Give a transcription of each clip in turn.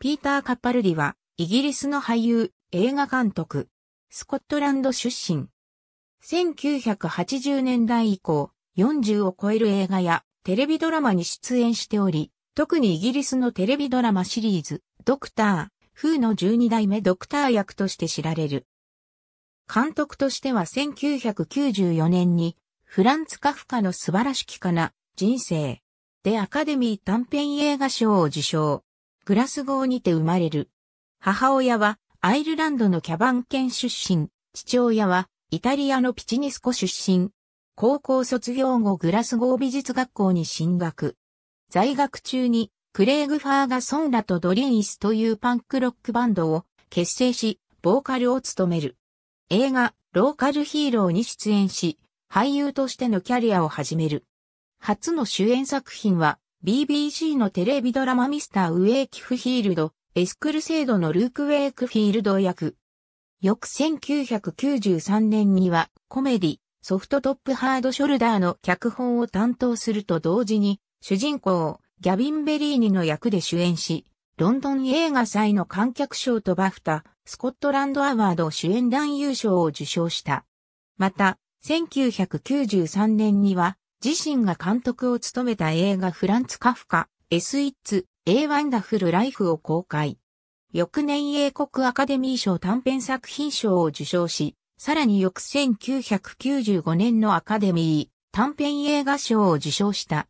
ピーター・カッパルディは、イギリスの俳優、映画監督、スコットランド出身。1980年代以降、40を超える映画やテレビドラマに出演しており、特にイギリスのテレビドラマシリーズ、ドクター、フーの12代目ドクター役として知られる。監督としては1994年に、フランツ・カフカの素晴らしきかな人生でアカデミー短編映画賞を受賞。グラスゴーにて生まれる。母親はアイルランドのキャバン県出身、父親はイタリアのピチニスコ出身。高校卒業後グラスゴー美術学校に進学。在学中にクレイグ・ファーガソンラとドリーイスというパンクロックバンドを結成し、ボーカルを務める。映画、ローカルヒーローに出演し、俳優としてのキャリアを始める。初の主演作品は、BBC のテレビドラマミスター・ウェイキフヒールド、エスクルセードのルーク・ウェイクフィールド役。翌1993年にはコメディ、ソフトトップハードショルダーの脚本を担当すると同時に、主人公、ギャビン・ベリーニの役で主演し、ロンドン映画祭の観客賞とバフタ、スコットランドアワード主演男優賞を受賞した。また、1993年には、自身が監督を務めた映画フランツ・カフカ、S. It's A w o n d e r f u を公開。翌年英国アカデミー賞短編作品賞を受賞し、さらに翌1995年のアカデミー短編映画賞を受賞した。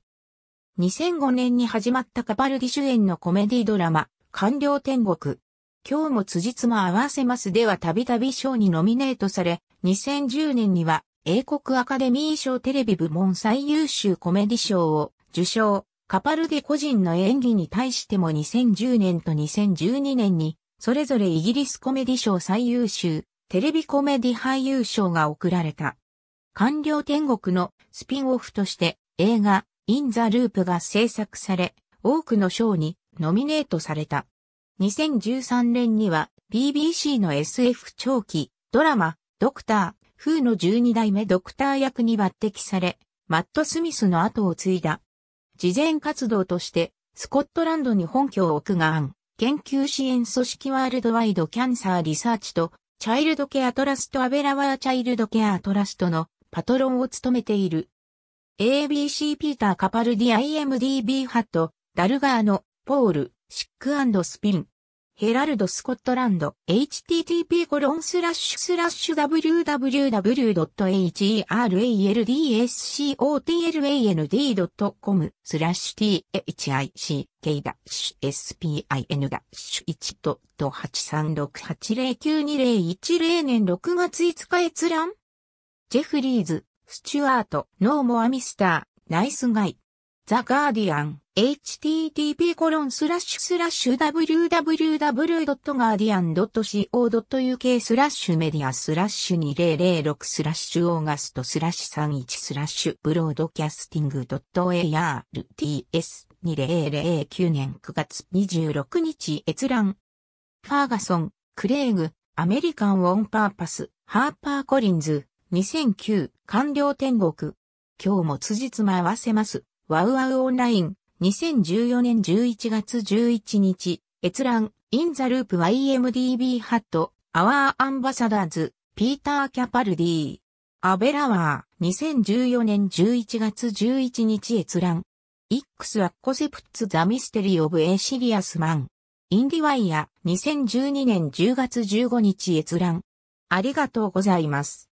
2005年に始まったカパルディ主演のコメディドラマ、官僚天国。今日も辻褄合わせますではたびたび賞にノミネートされ、2010年には英国アカデミー賞テレビ部門最優秀コメディ賞を受賞。カパルデ個人の演技に対しても2010年と2012年に、それぞれイギリスコメディ賞最優秀、テレビコメディ俳優賞が贈られた。官僚天国のスピンオフとして映画、イン・ザ・ループが制作され、多くの賞にノミネートされた。2013年には BBC の SF 長期ドラマ、ドクター、風の12代目ドクター役に抜擢され、マット・スミスの後を継いだ。事前活動として、スコットランドに本拠を置くが案、研究支援組織ワールドワイドキャンサーリサーチと、チャイルドケアトラストアベラワーチャイルドケアトラストのパトロンを務めている。ABC ピーター・カパルディ IMDB ハット、ダルガーの、ポール、シックスピン。ヘラルド・スコットランド、http コロンスラッシュスラッシュ www.heraldscotland.com スラッシュ thik-spin-1.836809201 年6月5日閲覧ジェフリーズ、スチュアート、ノーモアミスター、ナイスガイ。ザ・ガーディアン、http コロン www.guardian.co.uk スラッシュメディアスラッシュ2006スラッシュオーガストスラッシュ31スラッシュブロードキャスティング .arts2009 年9月26日閲覧。ファーガソン、クレイグ、アメリカン・オン・パーパス、ハーパー・コリンズ、2009、官僚天国。今日も辻褄合わせます。ワウワウオンライン、2014年11月11日、閲覧、インザループ YMDB ハット、アワーアンバサダーズ、ピーター・キャパルディアベラワー、2014年11月11日閲覧。X アッコセプツザミステリーオブエシリアスマン。インディワイヤ、2012年10月15日閲覧。ありがとうございます。